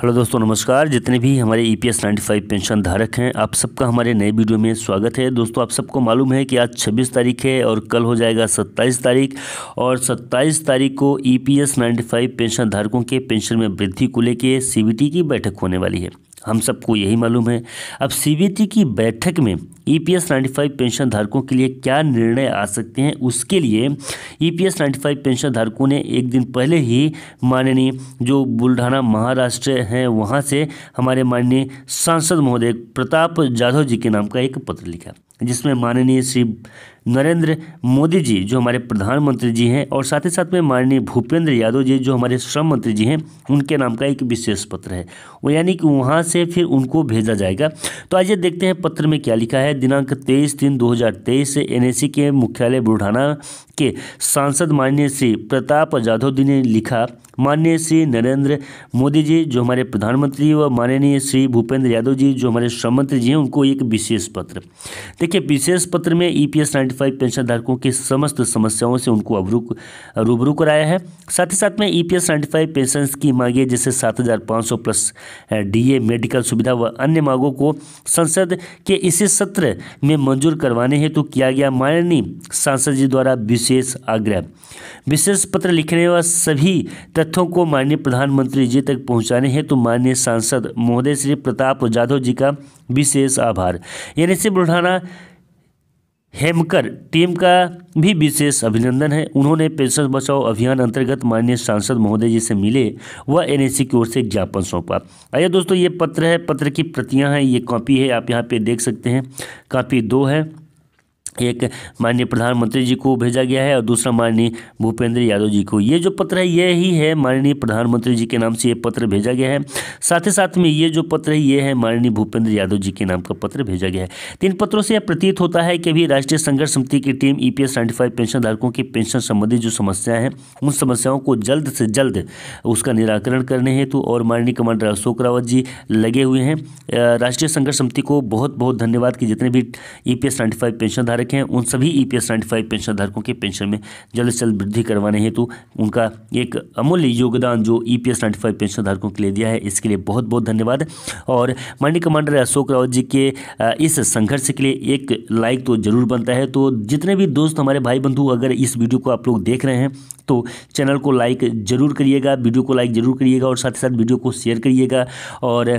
hello दोस्तों नमस्कार जितने भी हमारे E P S ninety five pension धारक हैं आप सबका हमारे नए वीडियो में स्वागत है दोस्तों आप सबको मालूम है कि आज 26 तारीख है और कल हो जाएगा 27 तारीख और 27 तारीख को E P S ninety five pension धारकों के पेंशन में वृद्धि को लेकर सी बी टी की बैठक होने वाली है हम सबको यही मालूम है अब सी की बैठक में ई e पी पेंशन धारकों के लिए क्या निर्णय आ सकते हैं उसके लिए ई e पी पेंशन धारकों ने एक दिन पहले ही माननीय जो बुलढाणा महाराष्ट्र हैं वहाँ से हमारे माननीय सांसद महोदय प्रताप जाधव जी के नाम का एक पत्र लिखा जिसमें माननीय श्री नरेंद्र मोदी जी जो हमारे प्रधानमंत्री जी हैं और साथ ही साथ में माननीय भूपेंद्र यादव जी जो हमारे श्रम मंत्री जी हैं उनके नाम का एक विशेष पत्र है वो यानी कि वहाँ से फिर उनको भेजा जाएगा तो आइए देखते हैं पत्र में क्या लिखा है दिनांक तेईस तीन दो से एन के मुख्यालय बुढ़ाना के सांसद माननीय श्री प्रताप जाधव जी ने लिखा माननीय श्री नरेंद्र मोदी जी जो हमारे प्रधानमंत्री व माननीय श्री भूपेंद्र यादव जी जो हमारे श्रम मंत्री जी हैं उनको एक विशेष पत्र देखिए विशेष पत्र में E P S qualified pension धारकों की समस्त समस्याओं से उनको अबरू रूबरू कराया है साथ ही साथ में E P S pension scheme मांगी है जिससे सात हज़ार पाँच सौ प्लस डीए मेडिकल सुविधा व अन्य मांगों को संसद के इसी सत्र में मंजूर करवाने हेतु तो किया गया माननीय सांसद जी द्वारा विशेष आग्रह विशेष पत्र लिखने व सभी तथ्यों को माननीय प्रधानमंत्री जी तक पहुँचाने हेतु तो माननीय सांसद महोदय श्री प्रताप जाधव जी का विशेष आभार यानी से बुढ़ाना हेमकर टीम का भी विशेष अभिनंदन है उन्होंने पेंशन बचाओ अभियान अंतर्गत माननीय सांसद महोदय जी से मिले व एनएससी की ओर से ज्ञापन सौंपा आइए दोस्तों ये पत्र है पत्र की प्रतियां हैं ये कॉपी है आप यहाँ पे देख सकते हैं कॉपी दो है एक माननीय प्रधानमंत्री जी को भेजा गया है और दूसरा माननीय भूपेंद्र यादव जी को ये जो पत्र है ये ही है माननीय प्रधानमंत्री जी के नाम से ये पत्र भेजा गया है साथ ही साथ में ये जो पत्र है ये है माननीय भूपेंद्र यादव जी के नाम का पत्र भेजा गया है तीन पत्रों से यह प्रतीत होता है कि अभी राष्ट्रीय संघर्ष समिति की team E P S pension धारकों की पेंशन संबंधी जो समस्याएं हैं उन समस्याओं को जल्द से जल्द उसका निराकरण करने हेतु और माननीय कमांडर अशोक रावत जी लगे हुए हैं राष्ट्रीय संघर्ष समिति को बहुत बहुत धन्यवाद कि जितने भी ई पी पेंशन धारक रखें उन सभी ई पी एस के पेंशन में जल्द से जल्द वृद्धि करवाने हेतु उनका एक अमूल्य योगदान जो ई पी एस पेंशन के लिए दिया है इसके लिए बहुत बहुत धन्यवाद और माननीय कमांडर अशोक रावत जी के इस संघर्ष के लिए एक लाइक तो जरूर बनता है तो जितने भी दोस्त हमारे भाई बंधु अगर इस वीडियो को आप लोग देख रहे हैं तो चैनल को लाइक ज़रूर करिएगा वीडियो को लाइक ज़रूर करिएगा और साथ ही साथ वीडियो को शेयर करिएगा और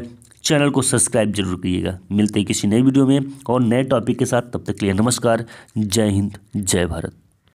चैनल को सब्सक्राइब जरूर कीजिएगा मिलते हैं किसी नए वीडियो में और नए टॉपिक के साथ तब तक के लिए नमस्कार जय हिंद जय भारत